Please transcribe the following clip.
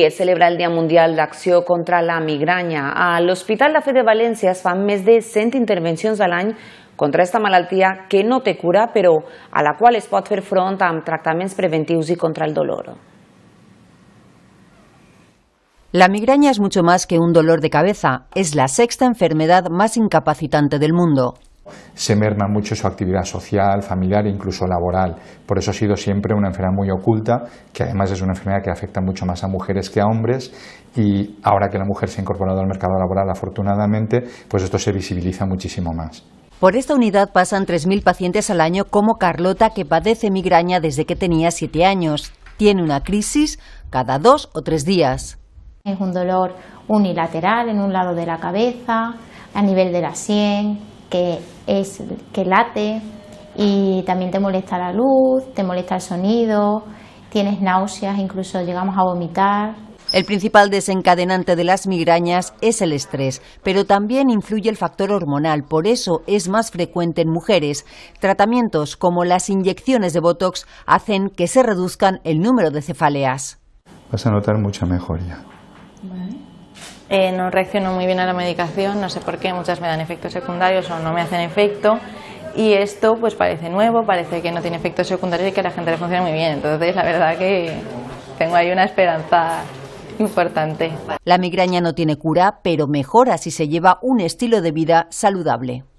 se celebra el Día Mundial de Acción contra la Migraña. Al Hospital La Fe de Valencia es fan más de 100 intervenciones al año contra esta malaltía que no te cura, pero a la cual es pot fer front amb tractaments preventius i contra el dolor. La migraña es mucho más que un dolor de cabeza, es la sexta enfermedad más incapacitante del mundo se merma mucho su actividad social, familiar e incluso laboral. Por eso ha sido siempre una enfermedad muy oculta, que además es una enfermedad que afecta mucho más a mujeres que a hombres y ahora que la mujer se ha incorporado al mercado laboral afortunadamente, pues esto se visibiliza muchísimo más. Por esta unidad pasan 3.000 pacientes al año como Carlota, que padece migraña desde que tenía 7 años. Tiene una crisis cada dos o tres días. Es un dolor unilateral en un lado de la cabeza, a nivel de la sien, que es que late y también te molesta la luz, te molesta el sonido, tienes náuseas, incluso llegamos a vomitar. El principal desencadenante de las migrañas es el estrés, pero también influye el factor hormonal, por eso es más frecuente en mujeres. Tratamientos como las inyecciones de Botox hacen que se reduzcan el número de cefaleas. Vas a notar mucha mejoría. Vale. Eh, no reacciono muy bien a la medicación, no sé por qué, muchas me dan efectos secundarios o no me hacen efecto. Y esto pues parece nuevo, parece que no tiene efectos secundarios y que a la gente le funciona muy bien. Entonces la verdad que tengo ahí una esperanza importante. La migraña no tiene cura, pero mejora si se lleva un estilo de vida saludable.